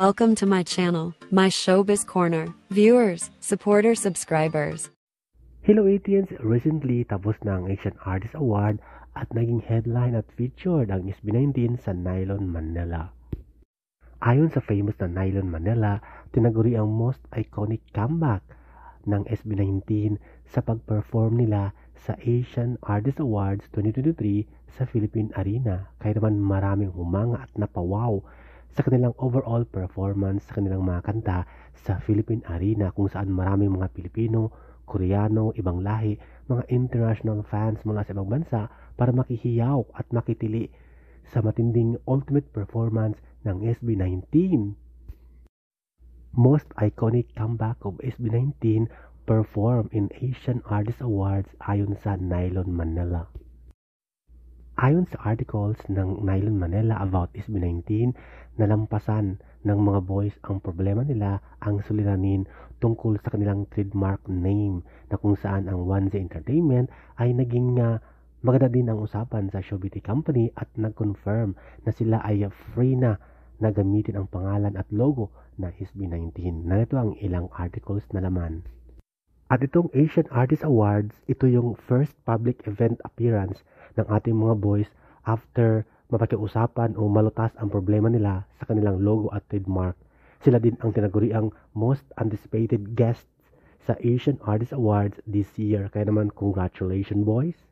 Welcome to my channel, my showbiz corner. Viewers, supporters, subscribers. Hello ATNs! Recently, tapos na ang Asian Artist Award at naging headline at featured ang SB19 sa Nylon Manila. Ayon sa famous na Nylon Manila, tinaguri ang most iconic comeback ng SB19 sa pag-perform nila sa Asian Artist Awards 2023 sa Philippine Arena. Kaya naman maraming humanga at napawaw sa kanilang overall performance sa kanilang mga kanta sa Philippine Arena kung saan maraming mga Pilipino, Koreano, ibang lahi, mga international fans mula sa ibang bansa para makihiyaw at makitili sa matinding ultimate performance ng SB19. Most iconic comeback of SB19 performed in Asian Artist Awards ayon sa Nylon Manila. Ayon sa articles ng Nylon Manila about SB19, nalampasan ng mga boys ang problema nila ang suliranin tungkol sa kanilang trademark name na kung saan ang One Z Entertainment ay naging uh, maganda din ang usapan sa Showbiz Company at nag-confirm na sila ay free na na gamitin ang pangalan at logo na SB19. Narito ang ilang articles na laman. At itong Asian Artist Awards, ito yung first public event appearance ng ating mga boys after mapakiusapan o malutas ang problema nila sa kanilang logo at trademark. Sila din ang tinaguriang most anticipated guests sa Asian Artist Awards this year. Kaya naman, congratulations boys!